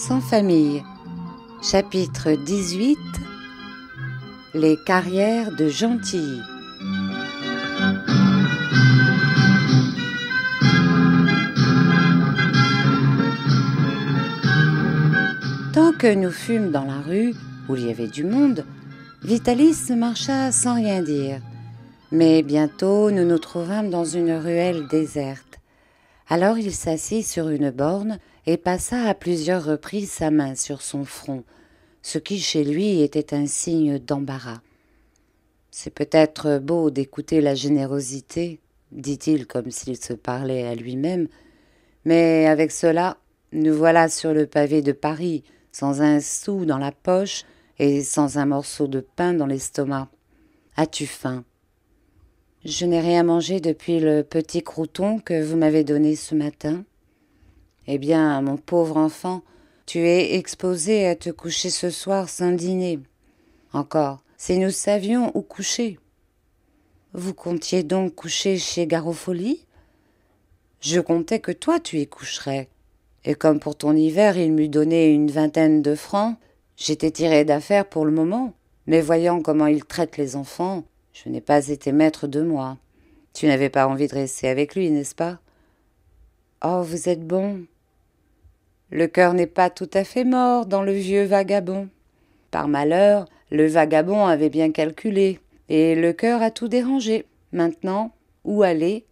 sans famille. Chapitre 18 Les carrières de Gentilly. Tant que nous fûmes dans la rue, où il y avait du monde, Vitalis marcha sans rien dire. Mais bientôt nous nous trouvâmes dans une ruelle déserte. Alors il s'assit sur une borne et passa à plusieurs reprises sa main sur son front, ce qui chez lui était un signe d'embarras. C'est peut-être beau d'écouter la générosité, dit-il comme s'il se parlait à lui-même, mais avec cela, nous voilà sur le pavé de Paris, sans un sou dans la poche et sans un morceau de pain dans l'estomac. As-tu faim je n'ai rien mangé depuis le petit crouton que vous m'avez donné ce matin. Eh bien, mon pauvre enfant, tu es exposé à te coucher ce soir sans dîner. Encore, si nous savions où coucher. Vous comptiez donc coucher chez Garofoli Je comptais que toi tu y coucherais. Et comme pour ton hiver il m'eût donné une vingtaine de francs, j'étais tiré d'affaire pour le moment. Mais voyant comment il traite les enfants, je n'ai pas été maître de moi. Tu n'avais pas envie de rester avec lui, n'est-ce pas Oh, vous êtes bon. Le cœur n'est pas tout à fait mort dans le vieux vagabond. Par malheur, le vagabond avait bien calculé, et le cœur a tout dérangé. Maintenant, où aller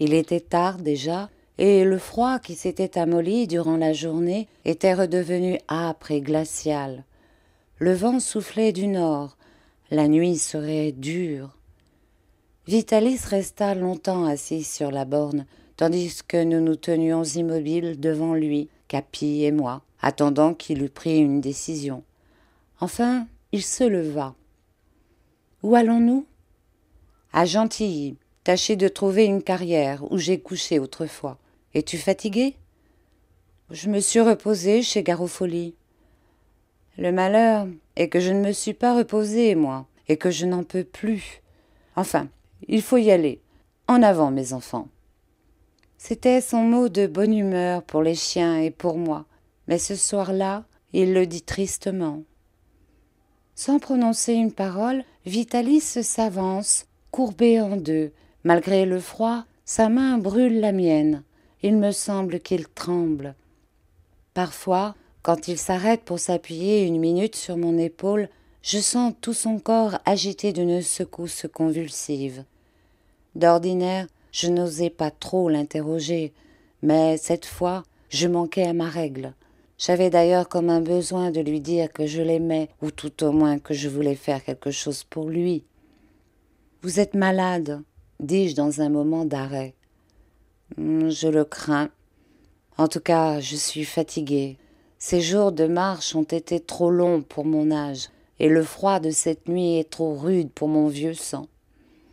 Il était tard déjà, et le froid qui s'était amolli durant la journée était redevenu âpre et glacial. Le vent soufflait du nord, la nuit serait dure. Vitalis resta longtemps assis sur la borne, tandis que nous nous tenions immobiles devant lui, Capi et moi, attendant qu'il eût pris une décision. Enfin, il se leva. Où allons-nous À Gentilly. tâcher de trouver une carrière où j'ai couché autrefois. Es-tu fatigué Je me suis reposé chez Garofoli. Le malheur est que je ne me suis pas reposé, moi et que je n'en peux plus. Enfin, il faut y aller. En avant, mes enfants. C'était son mot de bonne humeur pour les chiens et pour moi, mais ce soir-là, il le dit tristement. Sans prononcer une parole, Vitalis s'avance, courbé en deux. Malgré le froid, sa main brûle la mienne. Il me semble qu'il tremble. Parfois, quand il s'arrête pour s'appuyer une minute sur mon épaule, je sens tout son corps agité d'une secousse convulsive. D'ordinaire, je n'osais pas trop l'interroger, mais cette fois, je manquais à ma règle. J'avais d'ailleurs comme un besoin de lui dire que je l'aimais, ou tout au moins que je voulais faire quelque chose pour lui. Vous êtes malade, dis-je dans un moment d'arrêt. Hmm, je le crains. En tout cas, je suis fatiguée. Ces jours de marche ont été trop longs pour mon âge et le froid de cette nuit est trop rude pour mon vieux sang.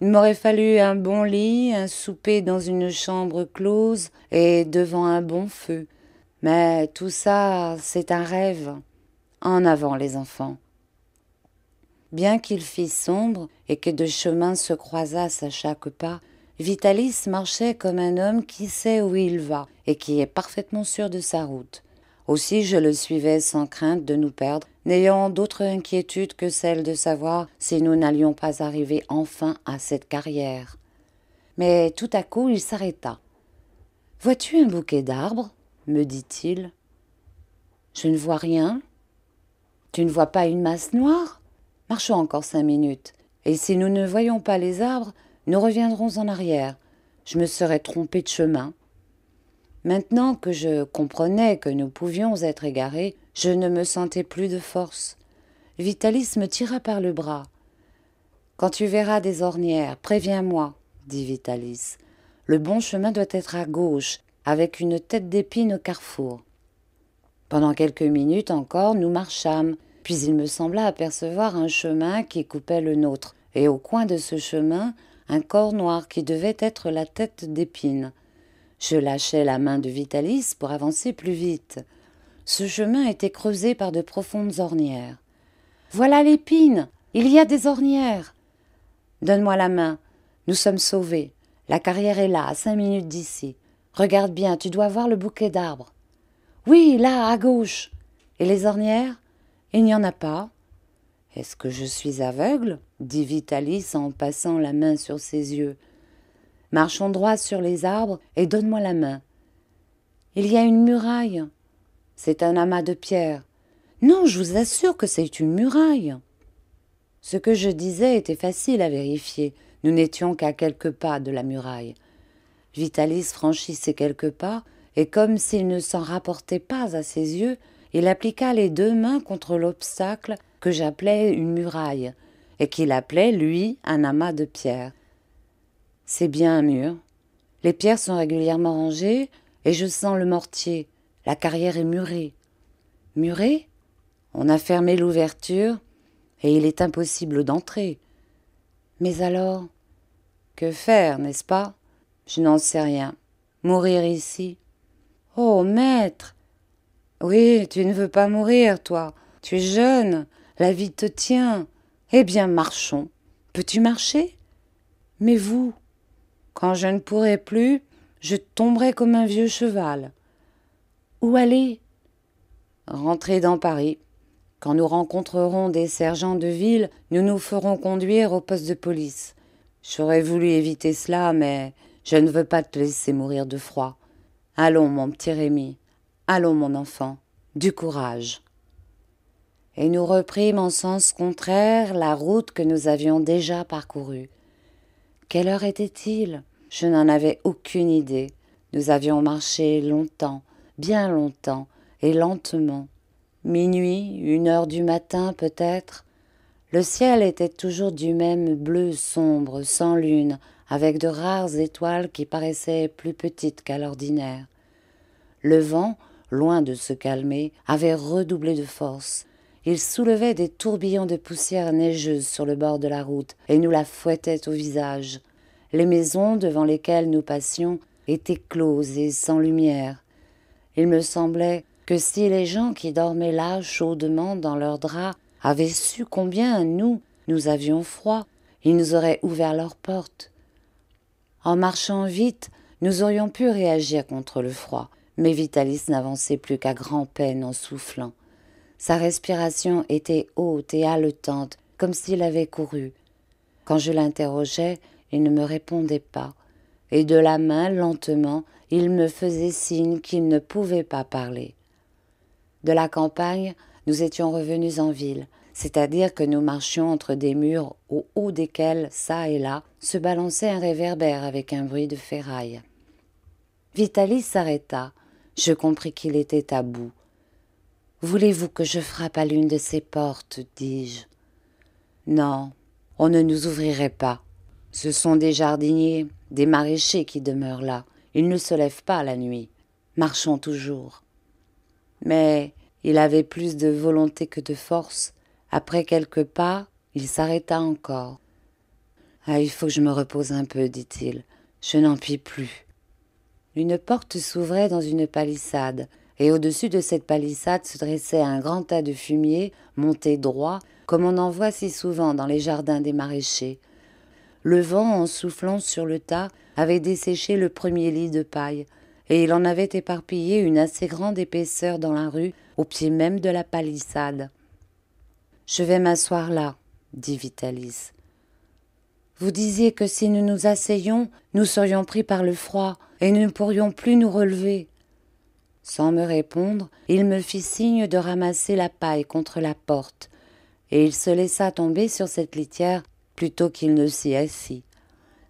Il m'aurait fallu un bon lit, un souper dans une chambre close et devant un bon feu. Mais tout ça, c'est un rêve. En avant, les enfants. Bien qu'il fît sombre et que de chemins se croisassent à chaque pas, Vitalis marchait comme un homme qui sait où il va et qui est parfaitement sûr de sa route. Aussi je le suivais sans crainte de nous perdre, n'ayant d'autre inquiétude que celle de savoir si nous n'allions pas arriver enfin à cette carrière. Mais tout à coup il s'arrêta. Vois-tu un bouquet d'arbres me dit-il. Je ne vois rien. Tu ne vois pas une masse noire Marchons encore cinq minutes, et si nous ne voyons pas les arbres, nous reviendrons en arrière. Je me serais trompé de chemin. Maintenant que je comprenais que nous pouvions être égarés, je ne me sentais plus de force. Vitalis me tira par le bras. Quand tu verras des ornières, préviens-moi, dit Vitalis. Le bon chemin doit être à gauche, avec une tête d'épine au carrefour. Pendant quelques minutes encore, nous marchâmes, puis il me sembla apercevoir un chemin qui coupait le nôtre, et au coin de ce chemin, un corps noir qui devait être la tête d'épine. Je lâchai la main de Vitalis pour avancer plus vite. Ce chemin était creusé par de profondes ornières. Voilà l'épine. Il y a des ornières. Donne-moi la main. Nous sommes sauvés. La carrière est là, à cinq minutes d'ici. Regarde bien, tu dois voir le bouquet d'arbres. Oui, là, à gauche. Et les ornières Il n'y en a pas. Est-ce que je suis aveugle dit Vitalis en passant la main sur ses yeux. Marchons droit sur les arbres et donne-moi la main. Il y a une muraille. C'est un amas de pierres. Non, je vous assure que c'est une muraille. Ce que je disais était facile à vérifier. Nous n'étions qu'à quelques pas de la muraille. Vitalis franchit ces quelques pas, et comme s'il ne s'en rapportait pas à ses yeux, il appliqua les deux mains contre l'obstacle que j'appelais une muraille, et qu'il appelait, lui, un amas de pierres. C'est bien un mur. Les pierres sont régulièrement rangées et je sens le mortier. La carrière est murée. Murée On a fermé l'ouverture et il est impossible d'entrer. Mais alors Que faire, n'est-ce pas Je n'en sais rien. Mourir ici Oh, maître Oui, tu ne veux pas mourir, toi. Tu es jeune, la vie te tient. Eh bien, marchons. Peux-tu marcher Mais vous, quand je ne pourrai plus, je tomberai comme un vieux cheval. Où aller Rentrer dans Paris. Quand nous rencontrerons des sergents de ville, nous nous ferons conduire au poste de police. J'aurais voulu éviter cela, mais je ne veux pas te laisser mourir de froid. Allons, mon petit Rémi, allons, mon enfant, du courage. Et nous reprîmes en sens contraire la route que nous avions déjà parcourue. Quelle heure était-il Je n'en avais aucune idée. Nous avions marché longtemps, bien longtemps, et lentement. Minuit, une heure du matin peut-être. Le ciel était toujours du même bleu sombre, sans lune, avec de rares étoiles qui paraissaient plus petites qu'à l'ordinaire. Le vent, loin de se calmer, avait redoublé de force. Il soulevait des tourbillons de poussière neigeuse sur le bord de la route et nous la fouettait au visage. Les maisons devant lesquelles nous passions étaient closes et sans lumière. Il me semblait que si les gens qui dormaient là chaudement dans leurs draps avaient su combien nous, nous avions froid, ils nous auraient ouvert leurs portes. En marchant vite, nous aurions pu réagir contre le froid, mais Vitalis n'avançait plus qu'à grand peine en soufflant. Sa respiration était haute et haletante, comme s'il avait couru. Quand je l'interrogeais, il ne me répondait pas, et de la main, lentement, il me faisait signe qu'il ne pouvait pas parler. De la campagne, nous étions revenus en ville, c'est-à-dire que nous marchions entre des murs au haut desquels, ça et là, se balançait un réverbère avec un bruit de ferraille. Vitalis s'arrêta. Je compris qu'il était à bout. Voulez-vous que je frappe à l'une de ces portes dis-je. Non, on ne nous ouvrirait pas. Ce sont des jardiniers, des maraîchers qui demeurent là. Ils ne se lèvent pas la nuit. Marchons toujours. Mais il avait plus de volonté que de force. Après quelques pas, il s'arrêta encore. Ah, il faut que je me repose un peu, dit-il. Je n'en puis plus. Une porte s'ouvrait dans une palissade et au-dessus de cette palissade se dressait un grand tas de fumier monté droit, comme on en voit si souvent dans les jardins des maraîchers. Le vent, en soufflant sur le tas, avait desséché le premier lit de paille, et il en avait éparpillé une assez grande épaisseur dans la rue, au pied même de la palissade. Je vais m'asseoir là, dit Vitalis. Vous disiez que si nous nous asseyions, nous serions pris par le froid, et nous ne pourrions plus nous relever. Sans me répondre, il me fit signe de ramasser la paille contre la porte, et il se laissa tomber sur cette litière plutôt qu'il ne s'y assit.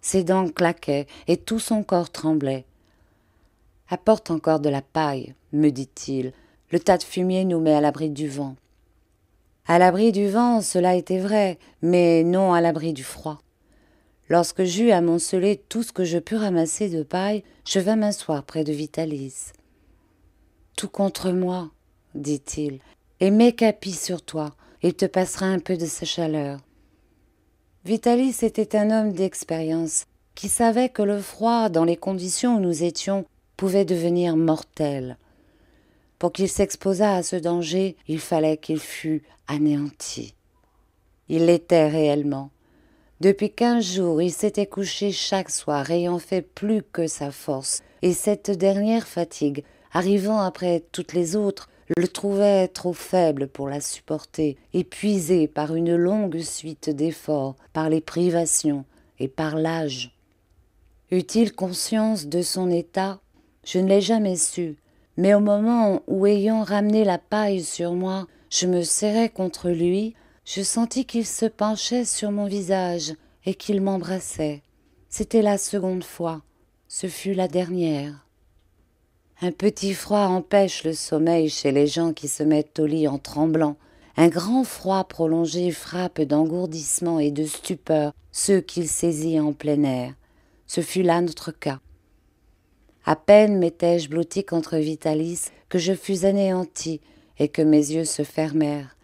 Ses dents claquaient et tout son corps tremblait. Apporte encore de la paille, me dit-il. Le tas de fumier nous met à l'abri du vent. À l'abri du vent, cela était vrai, mais non à l'abri du froid. Lorsque j'eus amoncelé tout ce que je pus ramasser de paille, je vins m'asseoir près de Vitalis tout contre moi, dit-il, et mets Capi sur toi, il te passera un peu de sa chaleur. Vitalis était un homme d'expérience, qui savait que le froid, dans les conditions où nous étions, pouvait devenir mortel. Pour qu'il s'exposât à ce danger, il fallait qu'il fût anéanti. Il l'était réellement. Depuis quinze jours, il s'était couché chaque soir, ayant fait plus que sa force, et cette dernière fatigue arrivant après toutes les autres, le trouvait trop faible pour la supporter, épuisé par une longue suite d'efforts, par les privations et par l'âge. Eut-il conscience de son état Je ne l'ai jamais su, mais au moment où, ayant ramené la paille sur moi, je me serrais contre lui, je sentis qu'il se penchait sur mon visage et qu'il m'embrassait. C'était la seconde fois, ce fut la dernière. Un petit froid empêche le sommeil chez les gens qui se mettent au lit en tremblant. Un grand froid prolongé frappe d'engourdissement et de stupeur ceux qu'il saisit en plein air. Ce fut là notre cas. À peine m'étais-je blotti contre Vitalis que je fus anéanti et que mes yeux se fermèrent.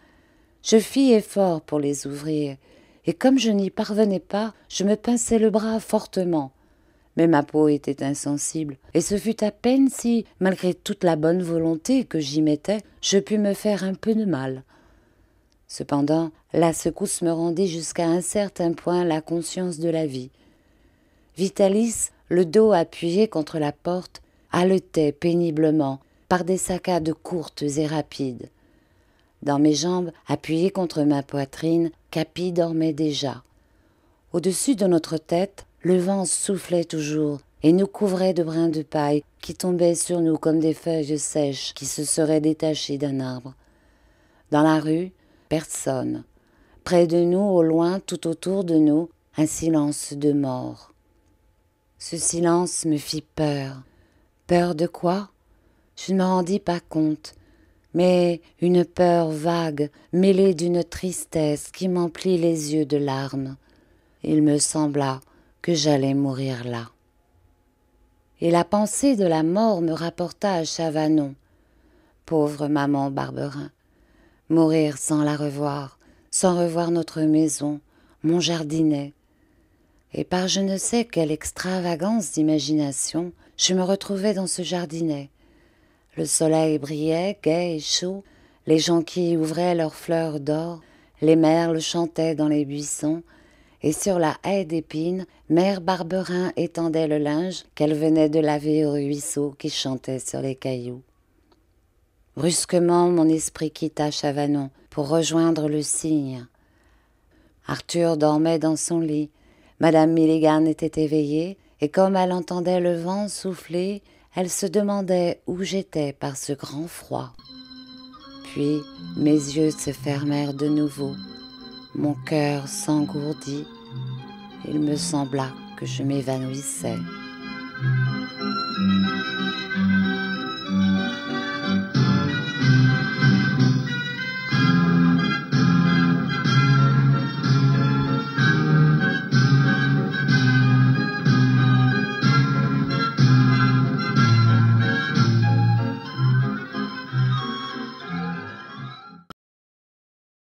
Je fis effort pour les ouvrir, et comme je n'y parvenais pas, je me pinçai le bras fortement mais ma peau était insensible, et ce fut à peine si, malgré toute la bonne volonté que j'y mettais, je pus me faire un peu de mal. Cependant, la secousse me rendit jusqu'à un certain point la conscience de la vie. Vitalis, le dos appuyé contre la porte, haletait péniblement par des saccades courtes et rapides. Dans mes jambes, appuyées contre ma poitrine, Capi dormait déjà. Au-dessus de notre tête, le vent soufflait toujours et nous couvrait de brins de paille qui tombaient sur nous comme des feuilles sèches qui se seraient détachées d'un arbre. Dans la rue, personne. Près de nous, au loin, tout autour de nous, un silence de mort. Ce silence me fit peur. Peur de quoi Je ne me rendis pas compte, mais une peur vague, mêlée d'une tristesse qui m'emplit les yeux de larmes. Il me sembla que j'allais mourir là. Et la pensée de la mort me rapporta à Chavanon. Pauvre maman Barberin, mourir sans la revoir, sans revoir notre maison, mon jardinet. Et par je ne sais quelle extravagance d'imagination, je me retrouvais dans ce jardinet. Le soleil brillait, gai et chaud, les gens qui ouvraient leurs fleurs d'or, les merles chantaient dans les buissons, et sur la haie d'épines, mère Barberin étendait le linge qu'elle venait de laver au ruisseau qui chantait sur les cailloux. Brusquement, mon esprit quitta Chavanon pour rejoindre le cygne. Arthur dormait dans son lit. Madame Milligan était éveillée, et comme elle entendait le vent souffler, elle se demandait où j'étais par ce grand froid. Puis mes yeux se fermèrent de nouveau. Mon cœur s'engourdit. Il me sembla que je m'évanouissais.